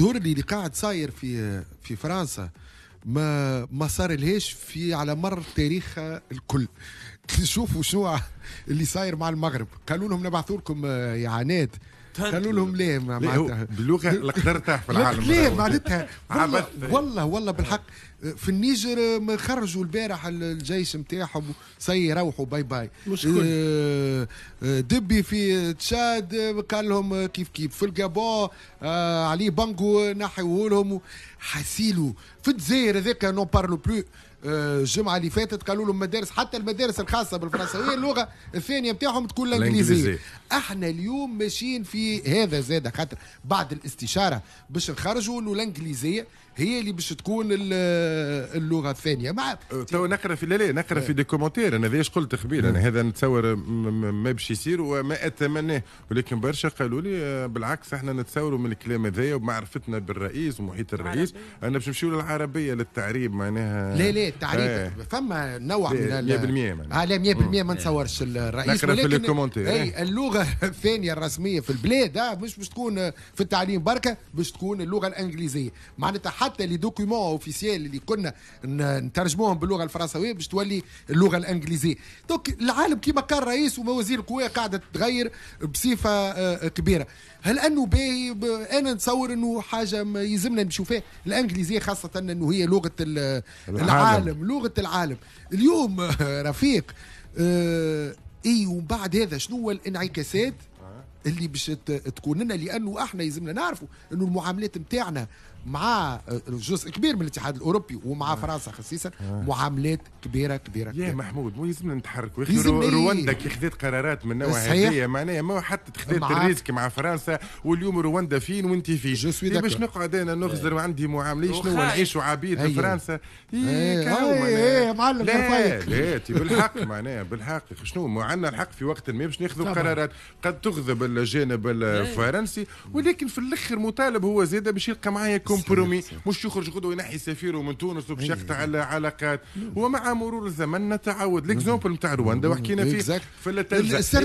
ظهور اللي قاعد صاير في في فرنسا ما ما صار لهاش في على مر تاريخها الكل تشوفوا شنو اللي صاير مع المغرب قالوا لهم نبعثوا لكم اعانات قالوا لهم ليه ما معناتها باللغه الاقدار تاع في العالم ليه معناتها والله, والله والله بالحق في النيجر خرجوا البارح الجيش نتاعهم سي روحوا باي باي آه، آه، دبي في تشاد قال لهم كيف كيف في الجابون آه، علي بانجو نحيوا لهم حسيلو في الجزائر هذاك نون بارلو بلو آه، الجمعه اللي فاتت قالوا لهم مدارس حتى المدارس الخاصه بالفرنساويه اللغه الثانيه بتاعهم تكون الانجليزيه احنا اليوم ماشيين في هذا زاد خاطر بعد الاستشاره باش نخرجوا انه الانجليزيه هي اللي باش تكون اللغه الثانيه مع أه، تو نقرا في لا لا نقرا في آه. دي كومنتير انا ذاش قلت خبير انا هذا نتصور ما باش يصير وما اتمناه ولكن برشا قالوا لي بالعكس احنا نتصوروا من الكلام هذايا ومعرفتنا بالرئيس ومحيط الرئيس انا باش نمشيو للعربيه للتعريب معناها لا لا تعريفك تعريفك إيه. فما نوع من 100% آه، لا 100% ما نتصورش الرئيس ولكن اي إيه. اللغه الثانيه الرسميه في البلاد اه مش باش تكون في التعليم بركه باش تكون اللغه الانجليزيه معناتها حتى لي دوكيومون اوفيسيال اللي كنا نترجموهم باللغه الفرنسويه باش تولي اللغه الانجليزيه دونك العالم كيما كان الرئيس وموازير القوى قاعده تتغير بصفه آه، كبيره هل انه باهي انا نتصور انه حاجه يلزمنا نشوفها الانجليزيه خاصه انه هي لغه العالم, العالم العالم لغه العالم اليوم آه، رفيق آه، اي ومن بعد هذا شنو هو الانعكاسات اللي باش تكون لنا لانه احنا يلزمنا نعرفوا انه المعاملات نتاعنا مع جزء كبير من الاتحاد الاوروبي ومع آه. فرنسا خصيصا آه. معاملات كبيره كبيره يا كبيرة. محمود مو يلزمنا نتحركوا يا اخي رواندا كي خذت قرارات من نوع هذايا معناها ما حتى خذت الريسك مع فرنسا واليوم رواندا فين وانت فين جو سوي إيه، باش نقعد انا نخزر وعندي آه. معامله شنو نعيشوا عبيد في فرنسا ايه, إيه،, آه، إيه، معلم لا لا بالحق معناها بالحق شنو عندنا الحق في وقت ما باش ناخذوا قرارات قد تغضب الجانب إيه. الفرنسي ولكن في الاخر مطالب هو زاده باش يلقى معايا كومبرومي مش يخرج غدوه ينحي سفيره من تونس وباش إيه. يقطع العلاقات ومع مرور الزمن نتعود ليكزومبل إيه. نتاع رواندا وحكينا فيه في